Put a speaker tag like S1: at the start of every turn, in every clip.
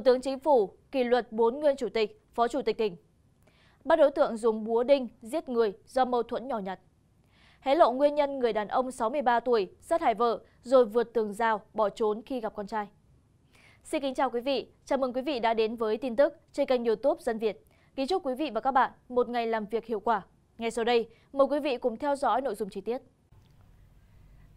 S1: thủ tướng chính phủ kỷ luật bốn nguyên chủ tịch, phó chủ tịch tỉnh. Ba đối tượng dùng búa đinh giết người do mâu thuẫn nhỏ nhặt. Hé lộ nguyên nhân người đàn ông 63 tuổi sát hại vợ rồi vượt tường rào bỏ trốn khi gặp con trai. Xin kính chào quý vị, chào mừng quý vị đã đến với tin tức trên kênh youtube Dân Việt. Kính chúc quý vị và các bạn một ngày làm việc hiệu quả. Ngay sau đây, mời quý vị cùng theo dõi nội dung chi tiết.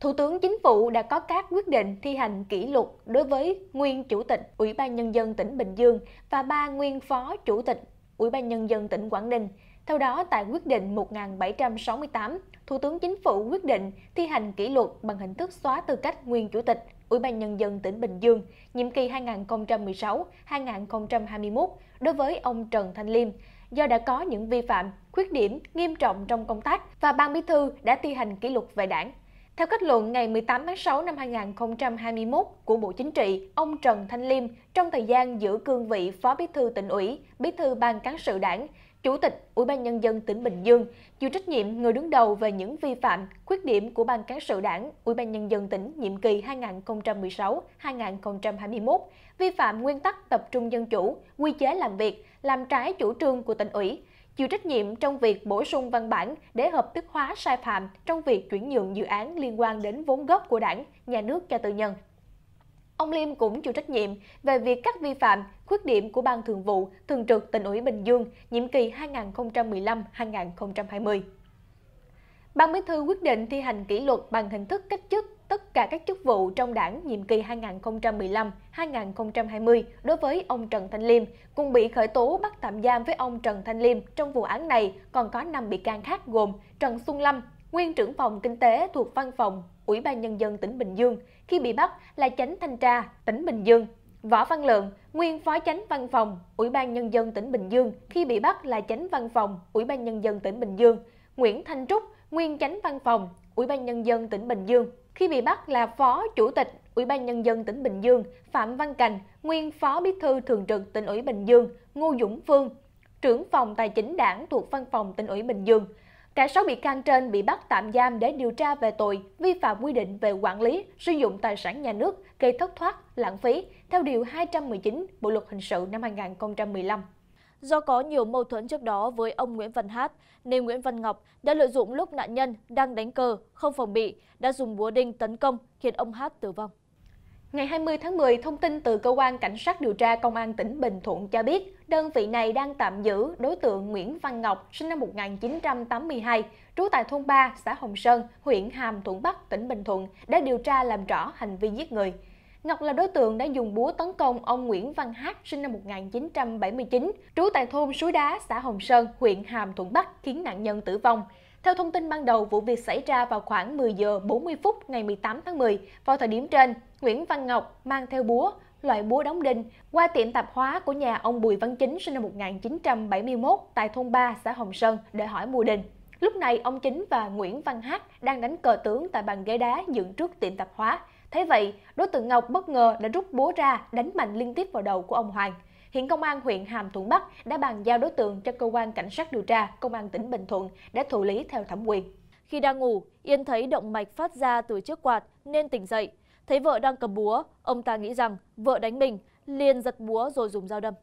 S1: Thủ tướng Chính phủ đã có các quyết định thi hành kỷ luật đối với nguyên Chủ tịch Ủy ban Nhân dân tỉnh Bình Dương và ba nguyên Phó Chủ tịch Ủy ban Nhân dân tỉnh Quảng Ninh. Theo đó, tại quyết định 1768, Thủ tướng Chính phủ quyết định thi hành kỷ luật bằng hình thức xóa tư cách nguyên Chủ tịch Ủy ban Nhân dân tỉnh Bình Dương, nhiệm kỳ 2016-2021 đối với ông Trần Thanh Liêm, do đã có những vi phạm, khuyết điểm nghiêm trọng trong công tác và Ban Bí thư đã thi hành kỷ luật về đảng. Theo kết luận ngày 18 tháng 6 năm 2021 của Bộ Chính trị, ông Trần Thanh Liêm trong thời gian giữ cương vị Phó Bí thư tỉnh ủy, Bí thư Ban cán sự Đảng, Chủ tịch Ủy ban nhân dân tỉnh Bình Dương chịu trách nhiệm người đứng đầu về những vi phạm, khuyết điểm của Ban cán sự Đảng, Ủy ban nhân dân tỉnh nhiệm kỳ 2016-2021, vi phạm nguyên tắc tập trung dân chủ, quy chế làm việc, làm trái chủ trương của tỉnh ủy, chịu trách nhiệm trong việc bổ sung văn bản để hợp thức hóa sai phạm trong việc chuyển nhượng dự án liên quan đến vốn gốc của đảng, nhà nước cho tư nhân. Ông Liêm cũng chịu trách nhiệm về việc các vi phạm, khuyết điểm của Ban Thường vụ, Thường trực tỉnh ủy Bình Dương, nhiệm kỳ 2015-2020. Ban Bí thư quyết định thi hành kỷ luật bằng hình thức cách chức tất cả các chức vụ trong đảng nhiệm kỳ 2015-2020 đối với ông Trần Thanh Liêm, cùng bị khởi tố bắt tạm giam với ông Trần Thanh Liêm. Trong vụ án này còn có 5 bị can khác gồm Trần Xuân Lâm, nguyên trưởng phòng kinh tế thuộc văn phòng Ủy ban Nhân dân tỉnh Bình Dương, khi bị bắt là chánh thanh tra tỉnh Bình Dương. Võ Văn Lượng, nguyên phó chánh văn phòng Ủy ban Nhân dân tỉnh Bình Dương, khi bị bắt là chánh văn phòng Ủy ban Nhân dân tỉnh Bình Dương. Nguyễn Thanh Trúc, nguyên chánh văn phòng Ủy ban Nhân dân tỉnh Bình Dương khi bị bắt là Phó Chủ tịch Ủy ban Nhân dân tỉnh Bình Dương Phạm Văn Cành, nguyên Phó Bí thư Thường trực tỉnh ủy Bình Dương Ngô Dũng Phương, trưởng phòng Tài chính đảng thuộc Văn phòng tỉnh ủy Bình Dương. Cả 6 bị can trên bị bắt tạm giam để điều tra về tội vi phạm quy định về quản lý, sử dụng tài sản nhà nước gây thất thoát, lãng phí theo Điều 219 Bộ Luật Hình sự năm 2015 do có nhiều mâu thuẫn trước đó với ông nguyễn văn hát nên nguyễn văn ngọc đã lợi dụng lúc nạn nhân đang đánh cờ không phòng bị đã dùng búa đinh tấn công khiến ông hát tử vong. Ngày 20 tháng 10, thông tin từ Cơ quan Cảnh sát điều tra Công an tỉnh Bình Thuận cho biết, đơn vị này đang tạm giữ đối tượng Nguyễn Văn Ngọc, sinh năm 1982, trú tại thôn 3, xã Hồng Sơn, huyện Hàm Thuận Bắc, tỉnh Bình Thuận, đã điều tra làm rõ hành vi giết người. Ngọc là đối tượng đã dùng búa tấn công ông Nguyễn Văn Hát sinh năm 1979, trú tại thôn Suối Đá, xã Hồng Sơn, huyện Hàm Thuận Bắc khiến nạn nhân tử vong. Theo thông tin ban đầu, vụ việc xảy ra vào khoảng 10 giờ 40 phút ngày 18 tháng 10. Vào thời điểm trên, Nguyễn Văn Ngọc mang theo búa, loại búa đóng đinh, qua tiệm tạp hóa của nhà ông Bùi Văn Chính sinh năm 1971 tại thôn 3, xã Hồng Sơn để hỏi mua đinh. Lúc này, ông Chính và Nguyễn Văn Hát đang đánh cờ tướng tại bàn ghế đá dựng trước tiệm tạp hóa. Thế vậy, đối tượng Ngọc bất ngờ đã rút búa ra đánh mạnh liên tiếp vào đầu của ông Hoàng. Hiện công an huyện Hàm Thuận Bắc đã bàn giao đối tượng cho cơ quan cảnh sát điều tra công an tỉnh Bình Thuận để thụ lý theo thẩm quyền. Khi đang ngủ, Yên thấy động mạch phát ra từ chiếc quạt nên tỉnh dậy. Thấy vợ đang cầm búa, ông ta nghĩ rằng vợ đánh mình, liền giật búa rồi dùng dao đâm.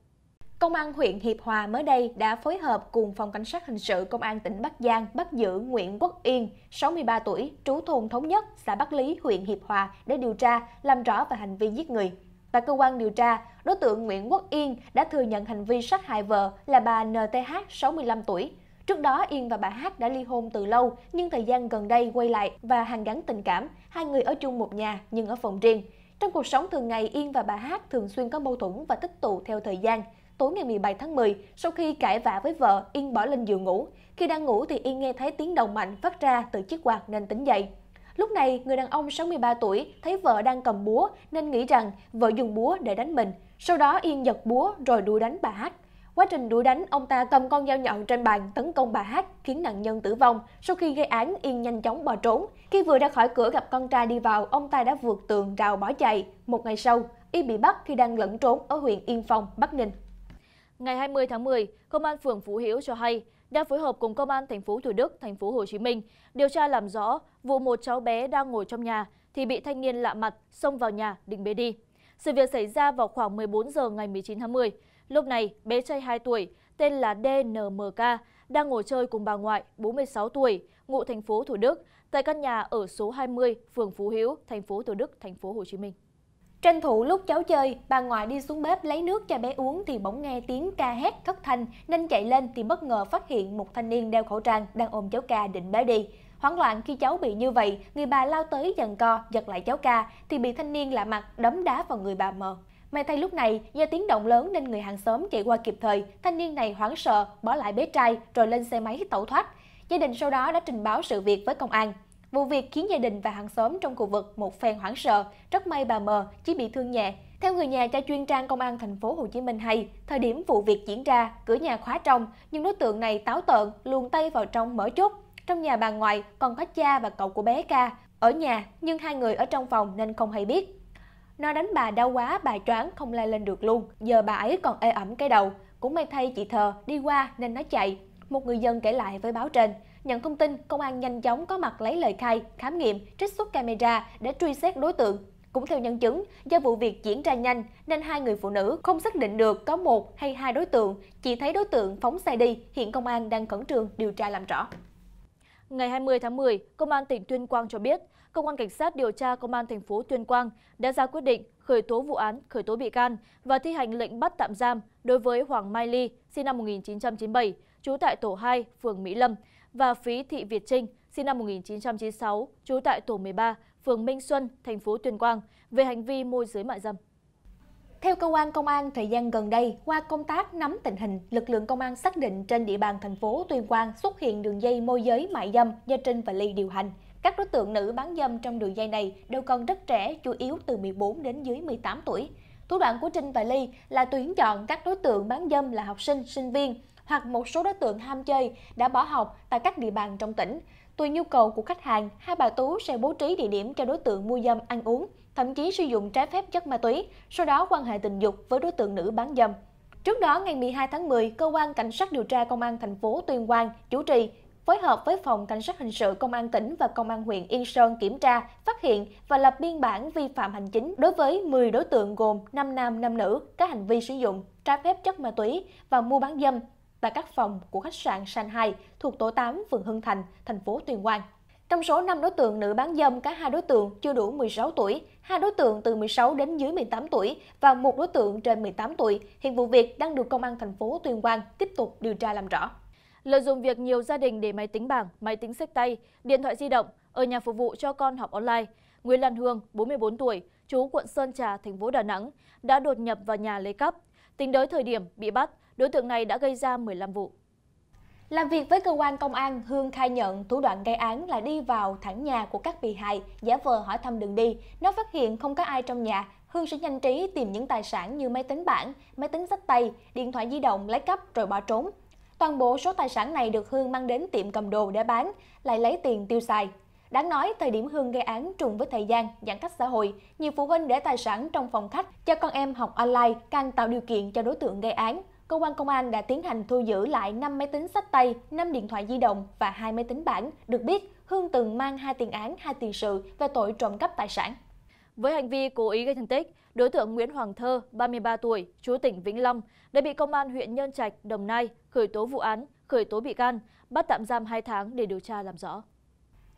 S1: Công an huyện Hiệp Hòa mới đây đã phối hợp cùng Phòng Cảnh sát Hình sự Công an tỉnh Bắc Giang bắt giữ Nguyễn Quốc Yên, 63 tuổi, trú thôn Thống Nhất, xã Bắc Lý, huyện Hiệp Hòa để điều tra, làm rõ về hành vi giết người. Tại cơ quan điều tra, đối tượng Nguyễn Quốc Yên đã thừa nhận hành vi sát hại vợ là bà NTH, 65 tuổi. Trước đó, Yên và bà Hát đã ly hôn từ lâu, nhưng thời gian gần đây quay lại và hàng gắn tình cảm. Hai người ở chung một nhà, nhưng ở phòng riêng. Trong cuộc sống thường ngày, Yên và bà Hát thường xuyên có mâu thuẫn và tích tụ theo thời gian tối ngày 17 tháng 10, sau khi cãi vã với vợ, Yên bỏ lên giường ngủ. Khi đang ngủ thì Yên nghe thấy tiếng động mạnh phát ra từ chiếc quạt nên tỉnh dậy. Lúc này, người đàn ông 63 tuổi thấy vợ đang cầm búa nên nghĩ rằng vợ dùng búa để đánh mình. Sau đó Yên giật búa rồi đuổi đánh bà Hát. Quá trình đuổi đánh, ông ta cầm con dao nhọn trên bàn tấn công bà Hát, khiến nạn nhân tử vong. Sau khi gây án, Yên nhanh chóng bỏ trốn. Khi vừa ra khỏi cửa gặp con trai đi vào, ông ta đã vượt tường rào bỏ chạy. Một ngày sau, Y bị bắt khi đang lẫn trốn ở huyện Yên Phong, Bắc Ninh ngày 20 tháng 10, công an phường phú hiếu cho hay đang phối hợp cùng công an thành phố thủ đức thành phố Hồ Chí Minh điều tra làm rõ vụ một cháu bé đang ngồi trong nhà thì bị thanh niên lạ mặt xông vào nhà định bế đi sự việc xảy ra vào khoảng 14 giờ ngày 19 tháng 10. lúc này bé trai hai tuổi tên là dnmk đang ngồi chơi cùng bà ngoại 46 tuổi ngụ thành phố thủ đức tại căn nhà ở số 20 phường phú hiếu thành phố thủ đức thành phố hồ chí minh Tranh thủ lúc cháu chơi, bà ngoại đi xuống bếp lấy nước cho bé uống thì bỗng nghe tiếng ca hét thất thanh nên chạy lên thì bất ngờ phát hiện một thanh niên đeo khẩu trang đang ôm cháu ca định bé đi. Hoảng loạn khi cháu bị như vậy, người bà lao tới dần co, giật lại cháu ca thì bị thanh niên lạ mặt đấm đá vào người bà mờ. May thay lúc này, do tiếng động lớn nên người hàng xóm chạy qua kịp thời, thanh niên này hoảng sợ, bỏ lại bé trai rồi lên xe máy tẩu thoát. Gia đình sau đó đã trình báo sự việc với công an. Vụ việc khiến gia đình và hàng xóm trong khu vực một phen hoảng sợ, rất may bà mờ chỉ bị thương nhẹ. Theo người nhà cho chuyên trang công an thành phố Hồ Chí Minh hay, thời điểm vụ việc diễn ra, cửa nhà khóa trong, nhưng đối tượng này táo tợn luồn tay vào trong mở chốt. Trong nhà bà ngoại còn có cha và cậu của bé ca ở nhà, nhưng hai người ở trong phòng nên không hay biết. Nó đánh bà đau quá, bà choáng không la lên được luôn, giờ bà ấy còn ê ẩm cái đầu. Cũng may thay chị thờ đi qua nên nó chạy, một người dân kể lại với báo trên. Nhận thông tin, công an nhanh chóng có mặt lấy lời khai, khám nghiệm, trích xuất camera để truy xét đối tượng. Cũng theo nhân chứng, do vụ việc diễn ra nhanh nên hai người phụ nữ không xác định được có một hay hai đối tượng, chỉ thấy đối tượng phóng xe đi, hiện công an đang khẩn trương điều tra làm rõ. Ngày 20 tháng 10, Công an tỉnh Tuyên Quang cho biết, Công an Cảnh sát điều tra Công an thành phố Tuyên Quang đã ra quyết định khởi tố vụ án, khởi tố bị can và thi hành lệnh bắt tạm giam đối với Hoàng Mai Ly, sinh năm 1997, trú tại tổ hai phường mỹ lâm và phí thị việt trinh sinh năm một nghìn chín trăm chín mươi sáu trú tại tổ một ba phường minh xuân thành phố tuyên quang về hành vi môi giới mại dâm. Theo cơ quan công an, thời gian gần đây, qua công tác nắm tình hình, lực lượng công an xác định trên địa bàn thành phố Tuyên Quang xuất hiện đường dây môi giới mại dâm do Trinh và Ly điều hành. Các đối tượng nữ bán dâm trong đường dây này đều còn rất trẻ, chủ yếu từ 14 đến dưới 18 tuổi. Thủ đoạn của Trinh và Ly là tuyển chọn các đối tượng bán dâm là học sinh, sinh viên, hoặc một số đối tượng ham chơi đã bỏ học tại các địa bàn trong tỉnh. Tùy nhu cầu của khách hàng, hai bà Tú sẽ bố trí địa điểm cho đối tượng mua dâm ăn uống, thậm chí sử dụng trái phép chất ma túy, sau đó quan hệ tình dục với đối tượng nữ bán dâm. Trước đó, ngày 12 tháng 10, Cơ quan Cảnh sát điều tra Công an thành phố Tuyên Quang chủ trì phối hợp với Phòng Cảnh sát Hình sự Công an tỉnh và Công an huyện Yên Sơn kiểm tra, phát hiện và lập biên bản vi phạm hành chính đối với 10 đối tượng gồm 5 nam 5 nữ, các hành vi sử dụng trái phép chất ma túy và mua bán dâm tại các phòng của khách sạn Shanghai thuộc tổ 8 phường Hưng Thành, thành phố Tuyên Quang. Trong số 5 đối tượng nữ bán dâm, cả hai đối tượng chưa đủ 16 tuổi, hai đối tượng từ 16 đến dưới 18 tuổi và một đối tượng trên 18 tuổi. Hiện vụ việc đang được công an thành phố Tuyên Quang tiếp tục điều tra làm rõ. Lợi dụng việc nhiều gia đình để máy tính bảng, máy tính sách tay, điện thoại di động ở nhà phục vụ cho con học online, Nguyễn Lan Hương, 44 tuổi, chú quận Sơn Trà, thành phố Đà Nẵng, đã đột nhập vào nhà lấy cắp. Tính tới thời điểm bị bắt, đối tượng này đã gây ra 15 vụ. Làm việc với cơ quan công an, Hương khai nhận thủ đoạn gây án là đi vào thẳng nhà của các bị hại, giả vờ hỏi thăm đường đi. Nếu phát hiện không có ai trong nhà, Hương sẽ nhanh trí tìm những tài sản như máy tính bảng, máy tính sách tay, điện thoại di động lấy cắp rồi bỏ trốn. Toàn bộ số tài sản này được Hương mang đến tiệm cầm đồ để bán, lại lấy tiền tiêu xài. Đáng nói, thời điểm Hương gây án trùng với thời gian, giãn cách xã hội, nhiều phụ huynh để tài sản trong phòng khách cho con em học online càng tạo điều kiện cho đối tượng gây án cơ quan công an đã tiến hành thu giữ lại 5 máy tính sách tay, 5 điện thoại di động và 2 máy tính bảng. Được biết, Hương từng mang 2 tiền án, 2 tiền sự về tội trộm cắp tài sản. Với hành vi cố ý gây thương tích, đối tượng Nguyễn Hoàng Thơ, 33 tuổi, chú tỉnh Vĩnh Long, đã bị công an huyện Nhân Trạch, Đồng Nai khởi tố vụ án, khởi tố bị can, bắt tạm giam 2 tháng để điều tra làm rõ.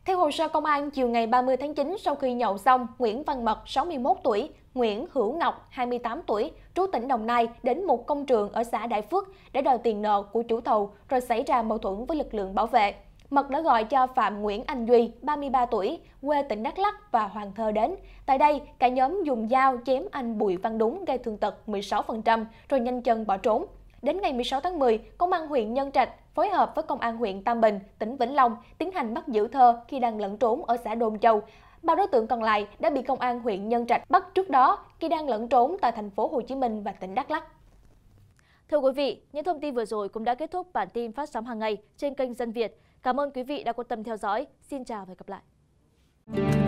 S1: Theo hồ sơ công an, chiều ngày 30 tháng 9 sau khi nhậu xong, Nguyễn Văn Mật, 61 tuổi, Nguyễn Hữu Ngọc, 28 tuổi, trú tỉnh Đồng Nai đến một công trường ở xã Đại Phước để đòi tiền nợ của chủ thầu rồi xảy ra mâu thuẫn với lực lượng bảo vệ. Mật đã gọi cho Phạm Nguyễn Anh Duy, 33 tuổi, quê tỉnh Đắk Lắk và Hoàng Thơ đến. Tại đây, cả nhóm dùng dao chém anh Bùi Văn Đúng gây thương tật 16% rồi nhanh chân bỏ trốn. Đến ngày 16 tháng 10, Công an huyện Nhân Trạch phối hợp với Công an huyện Tam Bình, tỉnh Vĩnh Long tiến hành bắt giữ Thơ khi đang lẫn trốn ở xã Đồn Châu Ba đối tượng còn lại đã bị công an huyện Nhân Trạch bắt trước đó khi đang lẫn trốn tại thành phố Hồ Chí Minh và tỉnh Đắk Lắk. Thưa quý vị, những thông tin vừa rồi cũng đã kết thúc bản tin phát sóng hàng ngày trên kênh Dân Việt. Cảm ơn quý vị đã quan tâm theo dõi. Xin chào và hẹn gặp lại.